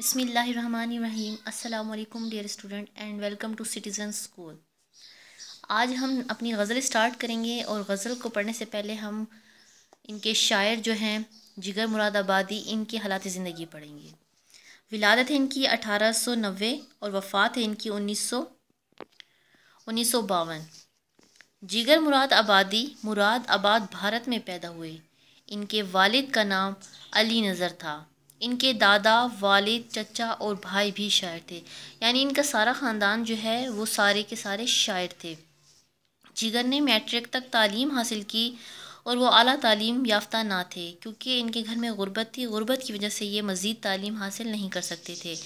बसमीम अल्लाम dear student and welcome to citizen school आज हम अपनी गज़ल स्टार्ट करेंगे और गज़ल को पढ़ने से पहले हम इनके शायर जो हैं जिगर मुरादाबादी इनके हालात ज़िंदगी पढ़ेंगे विलादत है इनकी अठारह सौ नबे और वफ़ात है इनकी उन्नीस सौ उन्नीस सौ बावन जिगर मुराद आबादी मुराद आबाद भारत में पैदा हुए इनके वालिद का नाम अली नज़र था इनके दादा वालिद चचा और भाई भी शायर थे यानी इनका सारा ख़ानदान जो है वो सारे के सारे शायर थे जिगर ने मैट्रिक तक तालीम हासिल की और वो अली तालीम याफ्ता ना थे क्योंकि इनके घर में गुर्बत थी गुर्बत की वजह से ये मज़ीद तालीम हासिल नहीं कर सकते थे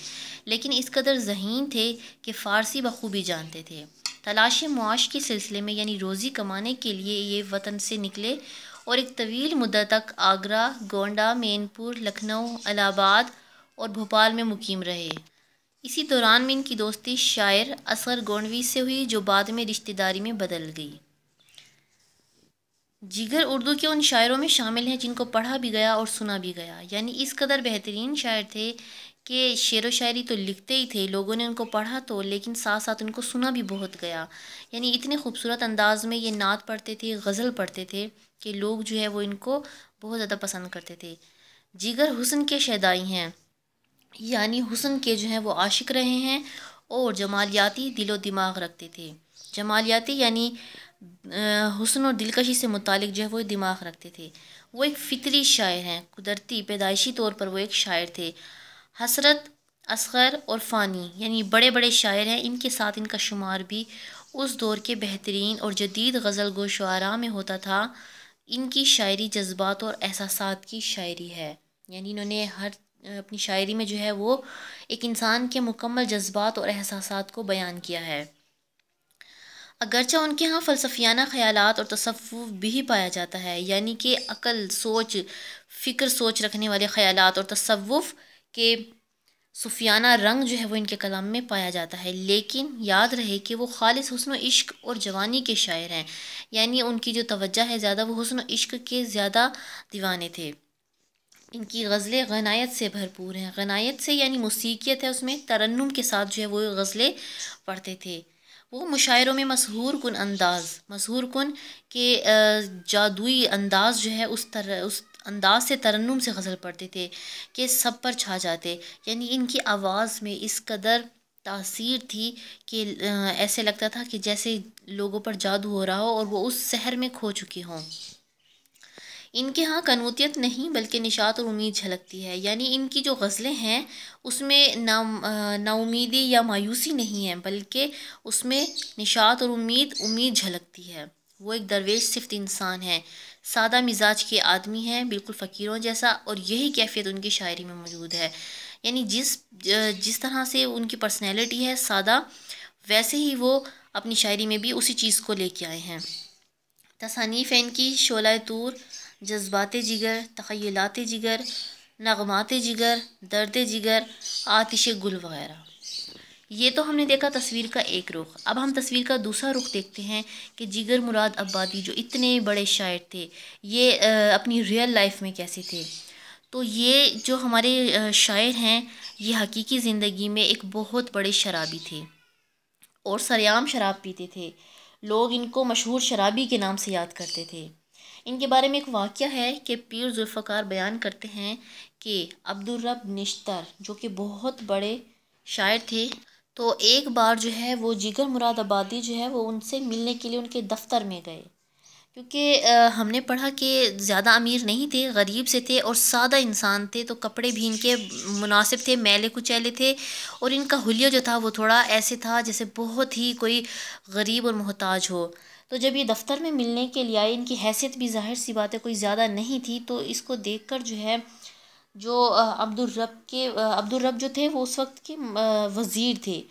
लेकिन इस कदर जहीन थे कि फ़ारसी बखूबी जानते थे तलाश मुआश के सिलसिले में यानी रोज़ी कमाने के लिए ये वतन से निकले और एक तवील मुद्दत तक आगरा गोंडा मैनपुर लखनऊ अलाहाबाद और भोपाल में मुकीम रहे इसी दौरान में इनकी दोस्ती शायर असगर गोंडवी से हुई जो बाद में रिश्तेदारी में बदल गई जिगर उर्दू के उन शायरों में शामिल हैं जिनको पढ़ा भी गया और सुना भी गया यानी इस कदर बेहतरीन शायर थे कि शेर व शायरी तो लिखते ही थे लोगों ने उनको पढ़ा तो लेकिन साथ साथ उनको सुना भी बहुत गया यानी इतने खूबसूरत अंदाज़ में ये नात पढ़ते थे गज़ल पढ़ते थे कि लोग जो है वो इनको बहुत ज़्यादा पसंद करते थे जिगर हुसन के शहदाई हैं यानी हुसन के जो हैं वो आशिक रहे हैं और जमालियाती दिलो दिमाग रखते थे जमालियाती यानी हुसन और दिलकशी से मुतक जो है वो दिमाग रखते थे वो एक फ़ितरी शायर हैं कुदरती पैदाइशी तौर पर वो एक शायर थे हसरत असगर और फ़ानी यानी बड़े बड़े शायर हैं इनके साथ इनका शुमार भी उस दौर के बेहतरीन और जदीद गज़ल गो शुरा में होता था इनकी शायरी जज्बात और एहसास की शायरी है यानी इन्होंने हर अपनी शायरी में जो है वो एक इंसान के मुकम्मल जज्बात और एहसास को बयान किया है अगरचे उनके यहाँ फ़लसफियाना ख़्यालत और तसफ़ भी पाया जाता है यानी कि अकल सोच फ़िक्र सोच रखने वाले ख्याल और तसवुफ़ के सूफियाना रंग जो है वो इनके कलाम में पाया जाता है लेकिन याद रहे कि वो खालिस हसन इश्क और जवानी के शायर हैं यानी उनकी जो तवज्जो है ज़्यादा वो हसन इश्क के ज़्यादा दीवाने थे इनकी गज़लें गनायत से भरपूर हैं गनायत से यानी मौसीकियत है उसमें तरन्नुम के साथ जो है वो गज़लें पढ़ते थे वो मुशायरों में मशहूर कन अंदाज़ मशहूर कन के जादुई अंदाज़ जो है उस तरह उस अंदाज से तरन्नुम से गज़ल पढ़ते थे कि सब पर छा जाते यानी इनकी आवाज़ में इस कदर तासीर थी कि ऐसे लगता था कि जैसे लोगों पर जादू हो रहा हो और वो उस शहर में खो चुके हों इनके यहाँ कनूतियत नहीं बल्कि निशात और उम्मीद झलकती है यानी इनकी जो गज़लें हैं उसमें ना नाउमीदी या मायूसी नहीं है बल्कि उसमें निशात और उम्मीद उम्मीद झलकती है वो एक दरवेश सिफ्त इंसान है सादा मिजाज के आदमी हैं बिल्कुल फ़कीरों जैसा और यही कैफियत उनकी शायरी में मौजूद है यानी जिस जिस तरह से उनकी पर्सनैलिटी है सादा वैसे ही वो अपनी शायरी में भी उसी चीज़ को लेके आए हैं तसानीफ़ इनकी शोला तूर जज्बात जिगर तखयलात जिगर नगमात जिगर दर्द जिगर आतिश गुल वगैरह ये तो हमने देखा तस्वीर का एक रुख अब हम तस्वीर का दूसरा रुख देखते हैं कि जिगर मुराद अब्बादी जो इतने बड़े शायर थे ये अपनी रियल लाइफ में कैसे थे तो ये जो हमारे शायर हैं ये हकीकी ज़िंदगी में एक बहुत बड़े शराबी थे और सरेआम शराब पीते थे लोग इनको मशहूर शराबी के नाम से याद करते थे इनके बारे में एक वाक़ है कि पीर जुल्फ़ार बयान करते हैं कि अब्दुलरब निश्तर जो कि बहुत बड़े शायर थे तो एक बार जो है वो जिगर आबादी जो है वो उनसे मिलने के लिए उनके दफ्तर में गए क्योंकि हमने पढ़ा कि ज़्यादा अमीर नहीं थे गरीब से थे और सादा इंसान थे तो कपड़े भी इनके मुनासिब थे मैले कुचैले थे और इनका हुलिया जो था वो थोड़ा ऐसे था जैसे बहुत ही कोई गरीब और मोहताज हो तो जब ये दफ्तर में मिलने के लिए आए इनकी हैसियत भी जाहिर सी बात है कोई ज़्यादा नहीं थी तो इसको देख कर जो है जो रब के रब जो थे वो उस वक्त के वज़ीर थे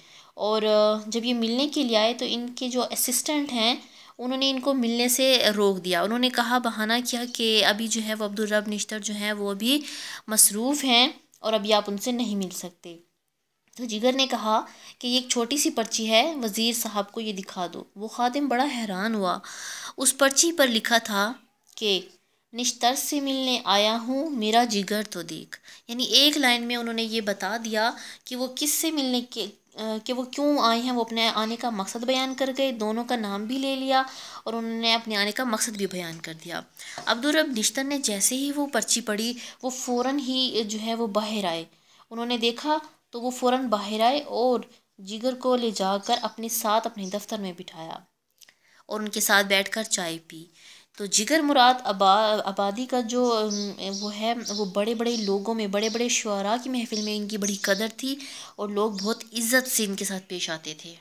और जब ये मिलने के लिए आए तो इनके जो असिस्टेंट हैं उन्होंने इनको मिलने से रोक दिया उन्होंने कहा बहाना किया कि अभी जो है वो रब निश्तर जो हैं वो अभी मसरूफ़ हैं और अभी आप उनसे नहीं मिल सकते तो जिगर ने कहा कि ये एक छोटी सी पर्ची है वज़ीर साहब को ये दिखा दो वो खादिम बड़ा हैरान हुआ उस पर्ची पर लिखा था कि निस्तर से मिलने आया हूँ मेरा जिगर तो देख यानी एक लाइन में उन्होंने ये बता दिया कि वो किस से मिलने के कि वो क्यों आए हैं वो अपने आने का मकसद बयान कर गए दोनों का नाम भी ले लिया और उन्होंने अपने आने का मकसद भी बयान कर दिया अब्दुलरब निश्तर ने जैसे ही वो पर्ची पढ़ी वो फ़ौर ही जो है वो बाहर आए उन्होंने देखा तो वो फ़ौर बाहर आए और जिगर को ले जाकर अपने साथ अपने दफ्तर में बिठाया और उनके साथ बैठकर चाय पी तो जिगर मुराद आबा आबादी का जो वो है वो बड़े बड़े लोगों में बड़े बड़े शुरा की महफ़िल में इनकी बड़ी कदर थी और लोग बहुत इज़्ज़त से इनके साथ पेश आते थे